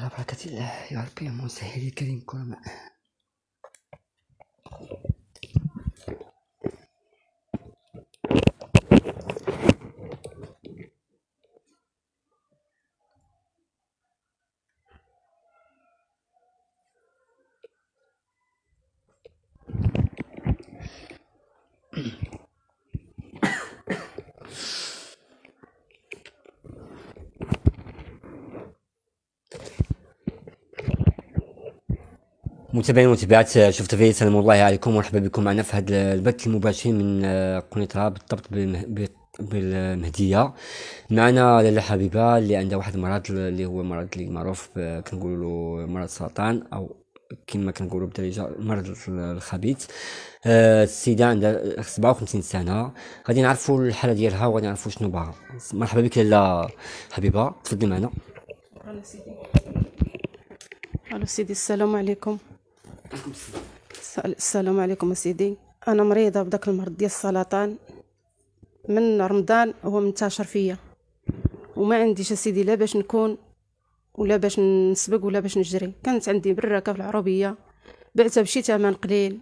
على بركة الله يا ربي يا موسى الكريم كرماء متابعين ومتابعات شفت في سلام الله عليكم مرحبا بكم معنا في هذا البث المباشر من آه، قنيطره بالضبط بالمهديه معنا لاله حبيبه اللي عندها واحد المرض اللي هو مرض اللي معروف كنقولوا له مرض سرطان او كما كنقولوا بالدارجه مرض الخبيث آه، السيده عندها 57 سنه غادي نعرفوا الحاله ديالها وغادي نعرفوا شنو باغا مرحبا بك لاله حبيبه تفضلي معنا الو سيدي الو سيدي السلام عليكم السلام عليكم سيدي انا مريضه بداك المرض ديال السرطان من رمضان هو منتشر فيا وما عنديش سيدي لا باش نكون ولا باش نسبق ولا باش نجري كانت عندي براكه في العربيه بعتها بشي ثمن قليل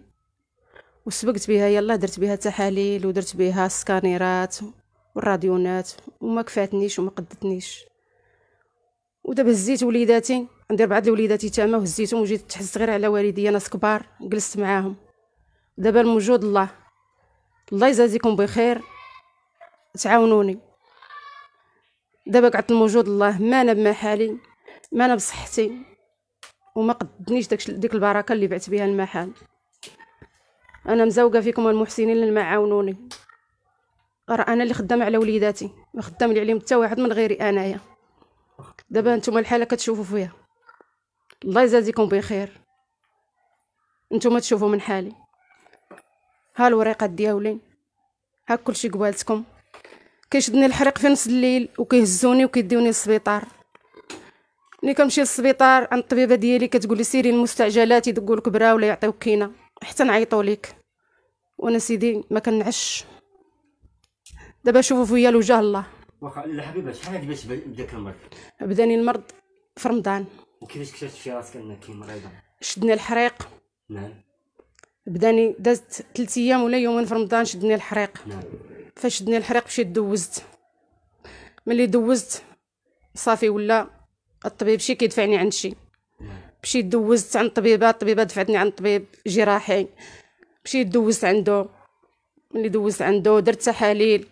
وسبقت بها يلا درت بها تحاليل ودرت بها سكانيرات والراديونات وما كفاتنيش وما قدتنيش ودابا هزيت وليداتي عندي ربعه وليداتي تما وهزيتهم وجيت تحس غير على والدي ناس كبار جلست معاهم دابا الموجود الله الله يجازيكم بخير تعاونوني دابا قعدت الموجود الله ما انا بما حالي ما انا بصحتي وما قدنيش داك ديك البركه اللي بعت بها المحل انا مزوقه فيكم المحسنين اللي ما عاونوني راه انا اللي خدامه على وليداتي ما خدام لي عليهم حتى واحد من غيري انايا دابا نتوما الحاله كتشوفوا فيها الله يجازيكم بخير نتوما تشوفوا من حالي ها الوريقات دياولي ها كلشي قبالتكم كيشدني الحريق في نص الليل وكيهزوني وكيديوني للسبيطار ملي كنمشي للسبيطار عند الطبيبه ديالي كتقول لي سيري المستعجلات يدقوا لك برا ولا يعطيوك كينه حتى نعيطوا لك وانا سيدي ما كنعش دابا شوفوا فيا لوجه الله واخا الحبيبه شحال هادي باش بداك المرض بداني المرض في رمضان وكيفاش في راسك انك مريضه شدني الحريق نعم بداني دازت ثلاث ايام ولا يومين في رمضان شدني الحريق نعم فاش شدني الحريق مشيت دوزت ملي دوزت صافي ولا الطبيب شي كيدفعني عند شي نعم. مشيت دوزت عند الطبيبه الطبيبه دفعتني عند طبيب جراحي مشيت دوزت عنده ملي دوزت عنده درت تحاليل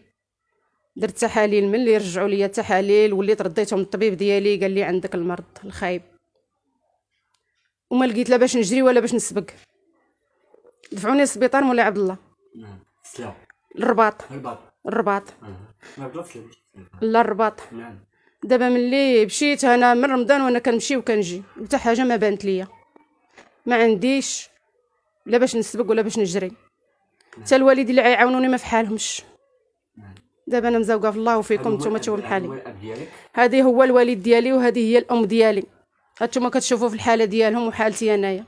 درت تحاليل ملي رجعوا ليا تحاليل وليت رديتهم الطبيب ديالي قال لي عندك المرض الخايب وما لقيت لا باش نجري ولا باش نسبق دفعوني للسبيطار مولاي عبد الله نعم. الرباط الرباط الرباط لا الرباط نعم. دابا ملي مشيت انا من رمضان وانا كنمشي وكنجي حتى حاجه ما بانت ليا ما عنديش لا باش نسبق ولا باش نجري حتى نعم. الوالدين اللي عيعاونوني ما في حالهمش دابا انا مزوقه في الله وفيكم نتوما تشوفوا بحالي هذه هو الوالد ديالي وهذه هي الام ديالي هانتوما كتشوفوا في الحاله ديالهم وحالتي انايا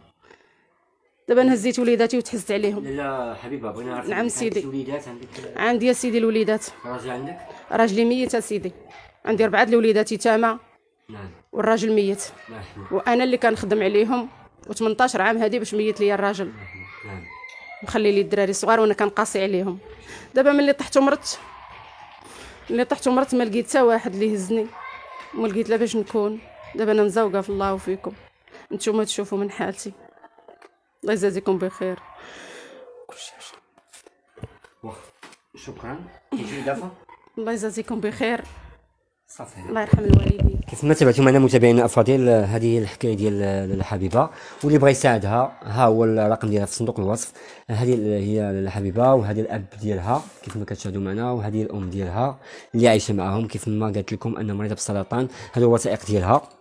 دابا انا هزيت وليداتي وتحزت عليهم لا حبيبه بغينا نعرف نعم سيدي الوليدات عندك عندي يا سيدي الوليدات راجل عندك راجلي ميت سيدي عندي اربعه الوليدات يتامى نعم والراجل ميت نعم،, نعم. وانا اللي كنخدم عليهم و18 عام هادي باش ميت لي الراجل نعم. مخلي نعم. لي الدراري صغار وانا كنقاسي عليهم دابا ملي طحت ومرت ملي طحت ومرت ما لقيت حتى واحد اللي هزني ما لقيت لا باش نكون دابا انا مزوقه في الله وفيكم نتوما تشوفوا من حالتي الله يجازيكم بخير كلشي واخا شكرا الله يجازيكم بخير صافي الله يرحم الوالدين كيف ما تبعتوا معنا متابعينا الافاضل هذه الحكايه ديال الحبيبه واللي بغى يساعدها ها هو الرقم ديالها في صندوق الوصف هذه هي الحبيبه وهذه الاب ديالها كيف ما كتشاهدوا معنا وهذه الام ديالها اللي عايشه معاهم كيف ما قالت لكم ان مريضه بالسرطان هذا الوثائق ديالها